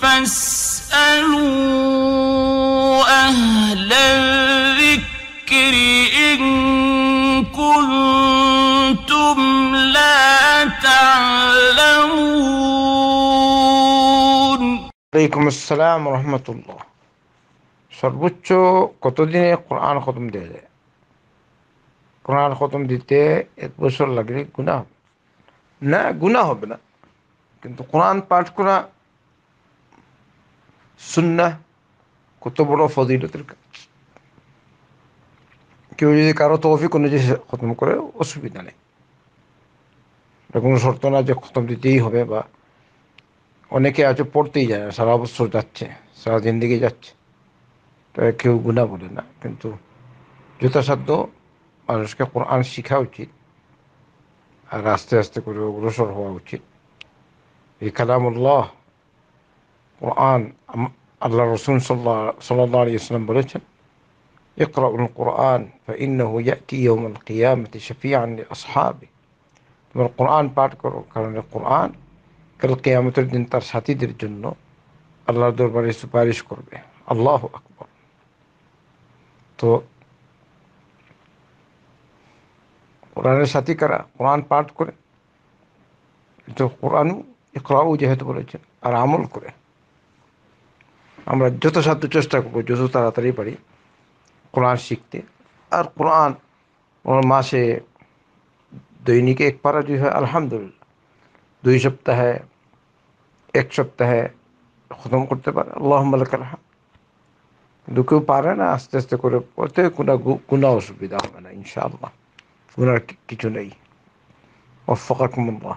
فاسألوا أهل الذكر إن كنتم لا تعلمون عليكم السلام ورحمة الله شربتشو قطديني قرآن ختم ديلي قرآن ختم ديتي اتبشر لقريب قناه نا قناه بنا كنت قرآن باتكونا সুন্না কত বড় ফজিলতের কেউ যদি কারো তৌফিক অনুযায়ী খতম করে অসুবিধা নেই কোনো শর্ত না যে খতম দিতেই হবে বা অনেকে আছে পড়তেই যায় না সারা বছর যাচ্ছে সারা জিন্দিগি যাচ্ছে তাই কেউ গুণা বলে না কিন্তু যথাসাধ্য মানুষকে কোরআন শেখা উচিত আর আস্তে আস্তে করে অগ্রসর হওয়া উচিত এই কালামুল্লাহ কোরআন আল্লাহ রসুল সাল্লাহ সাল্লাহ ইসলাম বলেছেন ইকরাউল কোরআন ইন্নহু ইয়াতি ইয়াউমুল কিয়ামতি শাফিআন আসহাবি তোমরা কোরআন পাঠ করো কারণ কোরআন কাল কেয়ামতের দিন তার সাথীদের জন্য আল্লাহর দরবারে সুপারিশ করবে আল্লাহ আকবর তো কোরআনের সাথী কারা কোরআন পাঠ করে তো কোরআন ইকরাউ যেহেতু বলেছেন আর আমল করে আমরা যথাসাধ্য চেষ্টা করবো যত তাড়াতাড়ি পারি কোরআন শিখতে আর কোরআন আমার মাসে দৈনিক এক পারা যদি হয় আলহামদুলিল্লাহ দুই সপ্তাহে এক সপ্তাহে খতম করতে পারে আল্লাহ আলহাম কিন্তু কেউ পারে না আস্তে আস্তে করে পড়তে কোনো কোনো অসুবিধা হবে না ইনশাআল্লাহ কোনো কিছু নেই ওফাকুমুল্লাহ